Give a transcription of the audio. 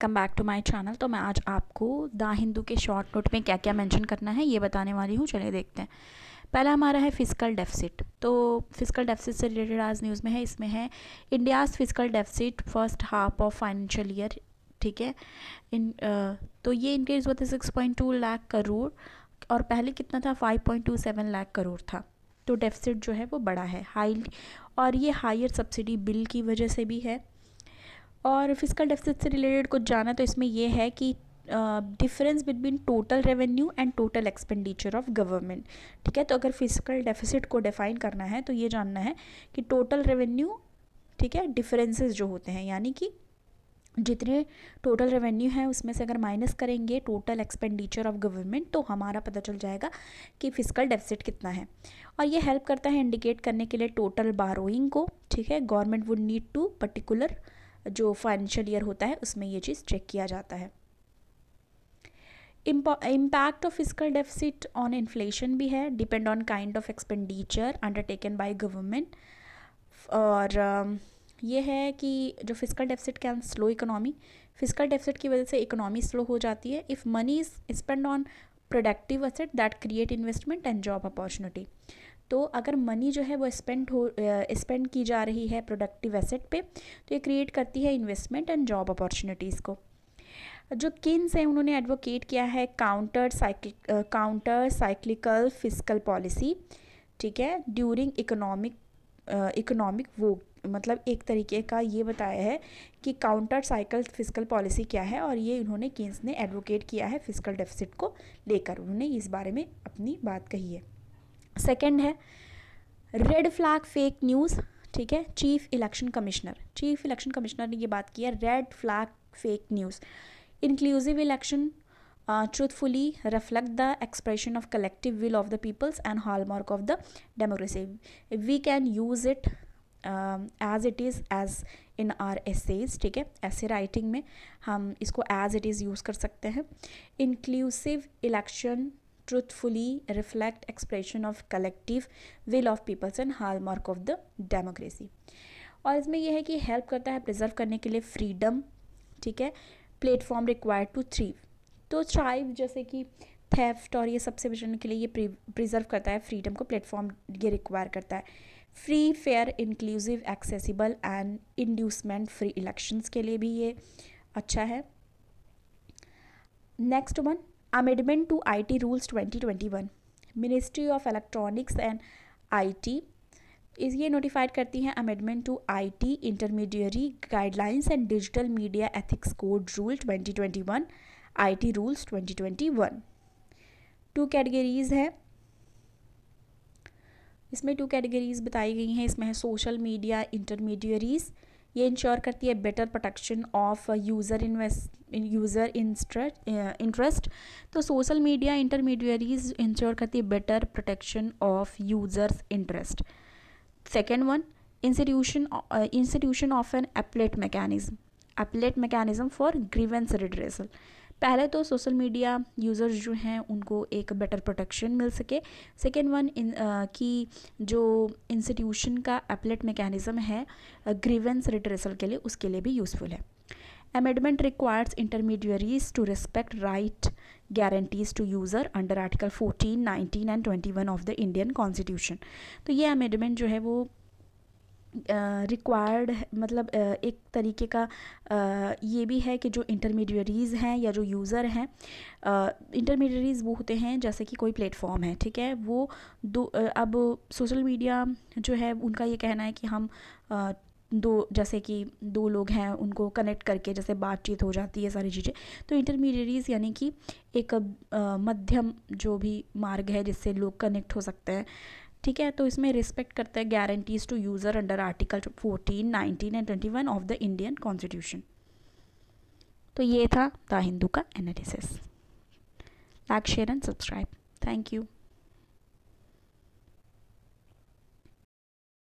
come back to my channel तो मैं आज आपको द हिंदू के शॉर्ट नोट में क्या क्या मेंशन करना है ये बताने वाली हूँ चलिए देखते हैं पहला हमारा है फिजिकल डेफिसिट तो फिजिकल डेफिसिट से रिलेटेड आज न्यूज़ में है इसमें है India's physical deficit first half of financial year ठीक है इन आ, तो ये इंक्रीज हुआ था six point two lakh crore और पहले कितना था five point two seven lakh crore था तो डेफिसिट जो है वो बड़ा है हाई और ये हायर सब्सिडी बिल की वजह से भी है और फिजिकल डेफिसिट से रिलेटेड कुछ जाना तो इसमें यह है कि difference between total revenue and total expenditure of government ठीक है तो अगर फिजिकल डेफिसिट को डिफाइन करना है तो ये जानना है कि टोटल रेवेन्यू ठीक है डिफरेंसेस जो होते हैं यानी कि जितने टोटल रेवेन्यू है उसमें से अगर माइनस करेंगे टोटल एक्सपेंडिचर ऑफ गवर्नमेंट तो हमारा पता चल जाएगा कि फिजिकल डेफिसिट कितना है और ये हेल्प करता है इंडिकेट करने के लिए टोटल बारोइंग को ठीक है government would need to particular जो फाइनेंशियल ईयर होता है उसमें ये चीज़ चेक किया जाता है impact of physical deficit on inflation भी है depend on kind of expenditure undertaken by government और um, ये है कि जो physical deficit can slow economy physical deficit की वजह से इकोनॉमी स्लो हो जाती है if money is spend on productive asset that create investment and job opportunity तो अगर मनी जो है वो स्पेंड हो स्पेंड की जा रही है प्रोडक्टिव एसेट पे तो ये क्रिएट करती है इन्वेस्टमेंट एंड जॉब अपॉर्चुनिटीज़ को जो किन्स हैं उन्होंने एडवोकेट किया है counter cycle counter cyclical physical policy ठीक है ड्यूरिंग इकोनॉमिक इकोनॉमिक वो मतलब एक तरीके का ये बताया है कि काउंटर साइकिल फिजिकल पॉलिसी क्या है और ये इन्होंने किन्स ने एडवोकेट किया है फिजिकल डेफिसिट को लेकर उन्होंने इस बारे में अपनी बात कही है सेकेंड है रेड फ्लैग फेक न्यूज़ ठीक है chief election commissioner chief election commissioner ने ये बात की है red flag fake news inclusive election truthfully reflect the expression of collective will of the peoples and hallmark of the democracy we can use it as it is as in our essays ठीक है ऐसे writing में हम इसको as it is use कर सकते हैं inclusive election truthfully reflect expression of collective will of peoples and hallmark of the democracy और इसमें यह है कि हेल्प करता है प्रिजर्व करने के लिए फ्रीडम ठीक है प्लेटफॉर्म रिक्वायर्ड टू थ्रीव तो थ्राइव जैसे कि थेफ्ट और ये सबसे बचने के लिए ये प्रिजर्व करता है फ्रीडम को प्लेटफॉर्म ये रिक्वायर करता है free fair inclusive accessible and inducement free elections के लिए भी ये अच्छा है next one amendment to IT rules 2021 ministry of electronics and T इस ये नोटिफाइड करती हैं amendment to IT intermediary guidelines and digital media ethics code rule 2021 IT rules 2021 two categories है इसमें टू कैटेगरीज बताई गई हैं इसमें है सोशल मीडिया इंटरमीडियरीज़ ये इंश्योर करती है better protection of user invest user interest तो सोशल मीडिया इंटरमीडियरीज इंश्योर करती है better protection of users interest second one institution institution of an appellate mechanism appellate mechanism for grievance redressal पहले तो social media users जो हैं उनको एक better protection मिल सके सेकेंड वन कि जो इंस्टीट्यूशन का एपलेट मैकेनिज्म है ग्रीवेंस रिट्रेसल के लिए उसके लिए भी यूज़फुल है amendment requires intermediaries to respect right guarantees to user under article 14, 19 and 21 of the Indian constitution तो ये अमेंडमेंट जो है वो रिक्वायर्ड मतलब एक तरीके का ये भी है कि जो इंटरमीडियरीज़ हैं या जो यूज़र हैं इंटरमीडियरीज़ वो होते हैं जैसे कि कोई प्लेटफॉर्म है ठीक है वो दो अब सोशल मीडिया जो है उनका ये कहना है कि हम दो जैसे कि दो लोग हैं उनको कनेक्ट करके जैसे बातचीत हो जाती है सारी चीज़ें तो इंटरमीडियरीज यानी कि एक मध्यम जो भी मार्ग है जिससे लोग कनेक्ट हो सकते हैं ठीक है तो इसमें रिस्पेक्ट करता है guarantees to user under article fourteen nineteen and twenty one of the Indian constitution तो ये था द हिंदू का analysis like share and subscribe thank you